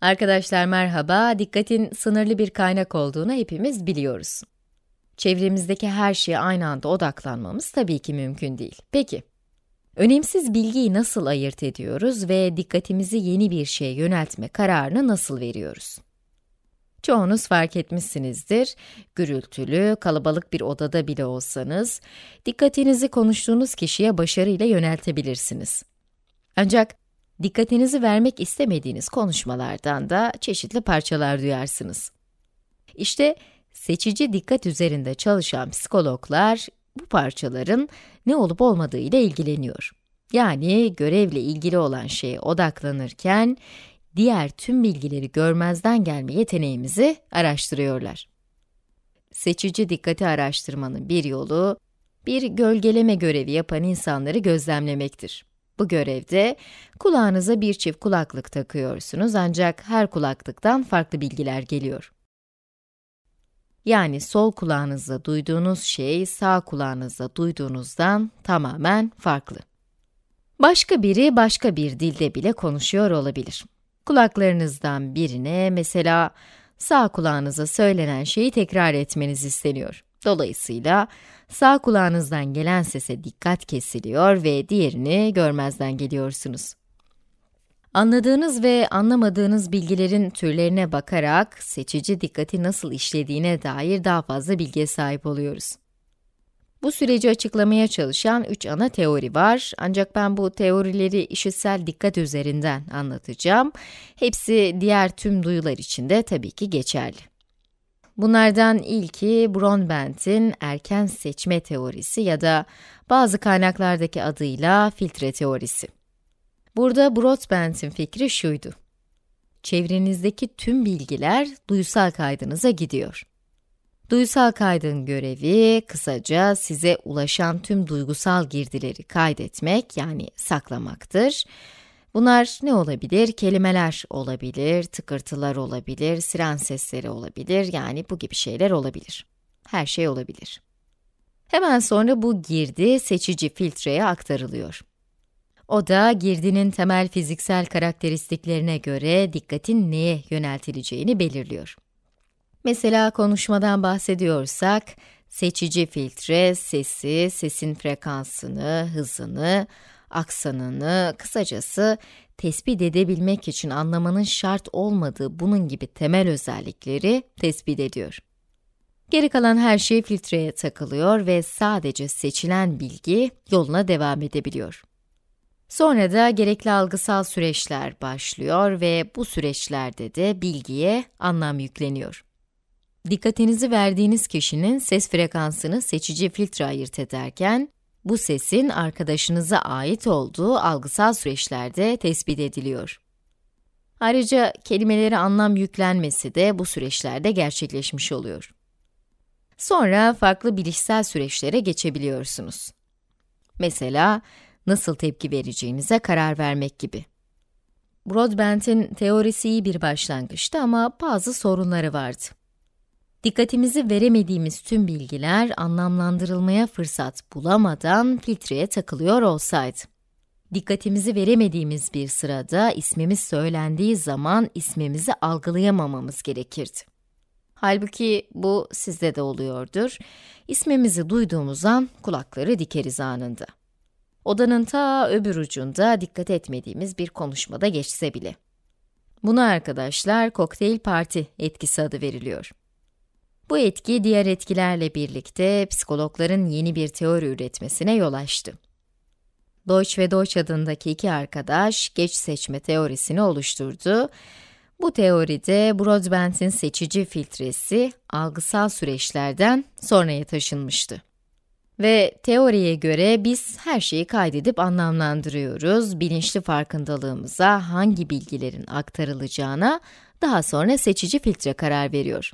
Arkadaşlar merhaba, dikkatin sınırlı bir kaynak olduğunu hepimiz biliyoruz. Çevremizdeki her şeye aynı anda odaklanmamız tabii ki mümkün değil. Peki, önemsiz bilgiyi nasıl ayırt ediyoruz ve dikkatimizi yeni bir şeye yöneltme kararını nasıl veriyoruz? Çoğunuz fark etmişsinizdir, gürültülü, kalabalık bir odada bile olsanız, dikkatinizi konuştuğunuz kişiye başarıyla yöneltebilirsiniz. Ancak dikkatinizi vermek istemediğiniz konuşmalardan da çeşitli parçalar duyarsınız. İşte seçici dikkat üzerinde çalışan psikologlar bu parçaların ne olup olmadığıyla ilgileniyor. Yani görevle ilgili olan şeye odaklanırken diğer tüm bilgileri görmezden gelme yeteneğimizi araştırıyorlar. Seçici dikkati araştırmanın bir yolu, bir gölgeleme görevi yapan insanları gözlemlemektir. Bu görevde kulağınıza bir çift kulaklık takıyorsunuz ancak her kulaklıktan farklı bilgiler geliyor. Yani sol kulağınızda duyduğunuz şey sağ kulağınızda duyduğunuzdan tamamen farklı. Başka biri başka bir dilde bile konuşuyor olabilir. Kulaklarınızdan birine mesela sağ kulağınıza söylenen şeyi tekrar etmeniz isteniyor. Dolayısıyla sağ kulağınızdan gelen sese dikkat kesiliyor ve diğerini görmezden geliyorsunuz. Anladığınız ve anlamadığınız bilgilerin türlerine bakarak seçici dikkati nasıl işlediğine dair daha fazla bilgiye sahip oluyoruz. Bu süreci açıklamaya çalışan üç ana teori var. Ancak ben bu teorileri işitsel dikkat üzerinden anlatacağım. Hepsi diğer tüm duyular için de tabii ki geçerli. Bunlardan ilki Bronbent'in erken seçme teorisi ya da bazı kaynaklardaki adıyla filtre teorisi. Burada Broadbent'in fikri şuydu. Çevrenizdeki tüm bilgiler duysal kaydınıza gidiyor. Duysal kaydın görevi, kısaca size ulaşan tüm duygusal girdileri kaydetmek yani saklamaktır Bunlar ne olabilir? Kelimeler olabilir, tıkırtılar olabilir, siren sesleri olabilir, yani bu gibi şeyler olabilir. Her şey olabilir. Hemen sonra bu girdi seçici filtreye aktarılıyor. O da girdinin temel fiziksel karakteristiklerine göre dikkatin neye yöneltileceğini belirliyor. Mesela konuşmadan bahsediyorsak, seçici filtre sesi, sesin frekansını, hızını, aksanını, kısacası tespit edebilmek için anlamanın şart olmadığı bunun gibi temel özellikleri tespit ediyor. Geri kalan her şey filtreye takılıyor ve sadece seçilen bilgi yoluna devam edebiliyor. Sonra da gerekli algısal süreçler başlıyor ve bu süreçlerde de bilgiye anlam yükleniyor. Dikkatinizi verdiğiniz kişinin ses frekansını seçici filtre ayırt ederken, bu sesin arkadaşınıza ait olduğu algısal süreçlerde tespit ediliyor. Ayrıca kelimelere anlam yüklenmesi de bu süreçlerde gerçekleşmiş oluyor. Sonra farklı bilişsel süreçlere geçebiliyorsunuz. Mesela nasıl tepki vereceğinize karar vermek gibi. Broadbent'in teorisi iyi bir başlangıçtı ama bazı sorunları vardı. Dikkatimizi veremediğimiz tüm bilgiler anlamlandırılmaya fırsat bulamadan filtreye takılıyor olsaydı. Dikkatimizi veremediğimiz bir sırada ismimiz söylendiği zaman ismimizi algılayamamamız gerekirdi. Halbuki bu sizde de oluyordur. İsmimizi duyduğumuz an kulakları dikeriz anında. Odanın ta öbür ucunda dikkat etmediğimiz bir konuşmada geçse bile. Buna arkadaşlar kokteyl parti etkisi adı veriliyor. Bu etki diğer etkilerle birlikte psikologların yeni bir teori üretmesine yol açtı. Deutsch ve Deutsch adındaki iki arkadaş geç seçme teorisini oluşturdu. Bu teoride Broadbent'in seçici filtresi algısal süreçlerden sonraya taşınmıştı. Ve teoriye göre biz her şeyi kaydedip anlamlandırıyoruz, bilinçli farkındalığımıza hangi bilgilerin aktarılacağına daha sonra seçici filtre karar veriyor.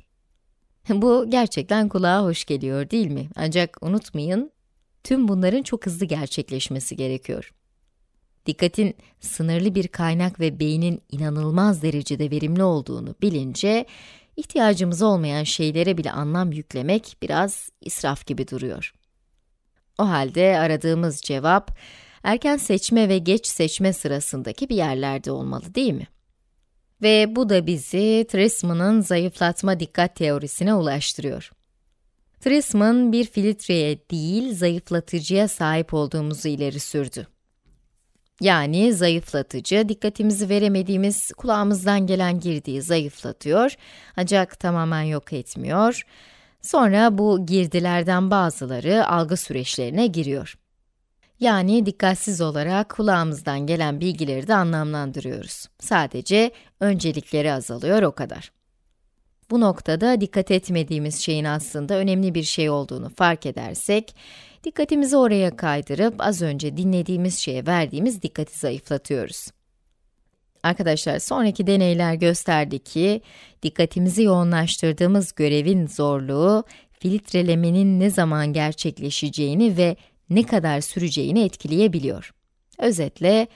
Bu gerçekten kulağa hoş geliyor değil mi? Ancak unutmayın, tüm bunların çok hızlı gerçekleşmesi gerekiyor. Dikkatin sınırlı bir kaynak ve beynin inanılmaz derecede verimli olduğunu bilince, ihtiyacımız olmayan şeylere bile anlam yüklemek biraz israf gibi duruyor. O halde aradığımız cevap, erken seçme ve geç seçme sırasındaki bir yerlerde olmalı değil mi? ve bu da bizi Trisman'ın zayıflatma dikkat teorisine ulaştırıyor. Trisman bir filtreye değil zayıflatıcıya sahip olduğumuzu ileri sürdü. Yani zayıflatıcı, dikkatimizi veremediğimiz, kulağımızdan gelen girdiği zayıflatıyor, ancak tamamen yok etmiyor. Sonra bu girdilerden bazıları algı süreçlerine giriyor. Yani dikkatsiz olarak kulağımızdan gelen bilgileri de anlamlandırıyoruz. Sadece öncelikleri azalıyor o kadar. Bu noktada dikkat etmediğimiz şeyin aslında önemli bir şey olduğunu fark edersek, dikkatimizi oraya kaydırıp az önce dinlediğimiz şeye verdiğimiz dikkati zayıflatıyoruz. Arkadaşlar sonraki deneyler gösterdi ki, dikkatimizi yoğunlaştırdığımız görevin zorluğu, filtrelemenin ne zaman gerçekleşeceğini ve ne kadar süreceğini etkileyebiliyor. Özetle,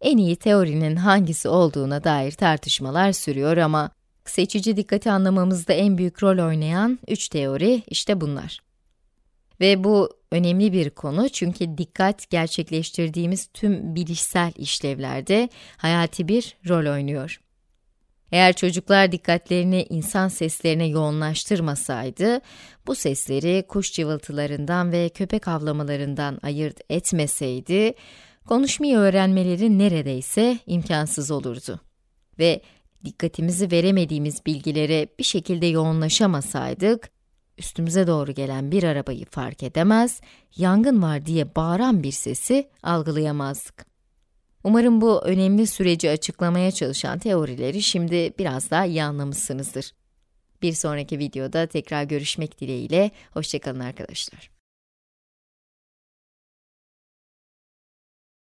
en iyi teorinin hangisi olduğuna dair tartışmalar sürüyor ama seçici dikkati anlamamızda en büyük rol oynayan üç teori işte bunlar. Ve bu önemli bir konu çünkü dikkat gerçekleştirdiğimiz tüm bilişsel işlevlerde hayati bir rol oynuyor. Eğer çocuklar dikkatlerini insan seslerine yoğunlaştırmasaydı, bu sesleri kuş cıvıltılarından ve köpek havlamalarından ayırt etmeseydi, konuşmayı öğrenmeleri neredeyse imkansız olurdu. Ve dikkatimizi veremediğimiz bilgilere bir şekilde yoğunlaşamasaydık, üstümüze doğru gelen bir arabayı fark edemez, yangın var diye bağıran bir sesi algılayamazdık. Umarım bu önemli süreci açıklamaya çalışan teorileri şimdi biraz daha iyi anlamışsınızdır. Bir sonraki videoda tekrar görüşmek dileğiyle, hoşçakalın arkadaşlar.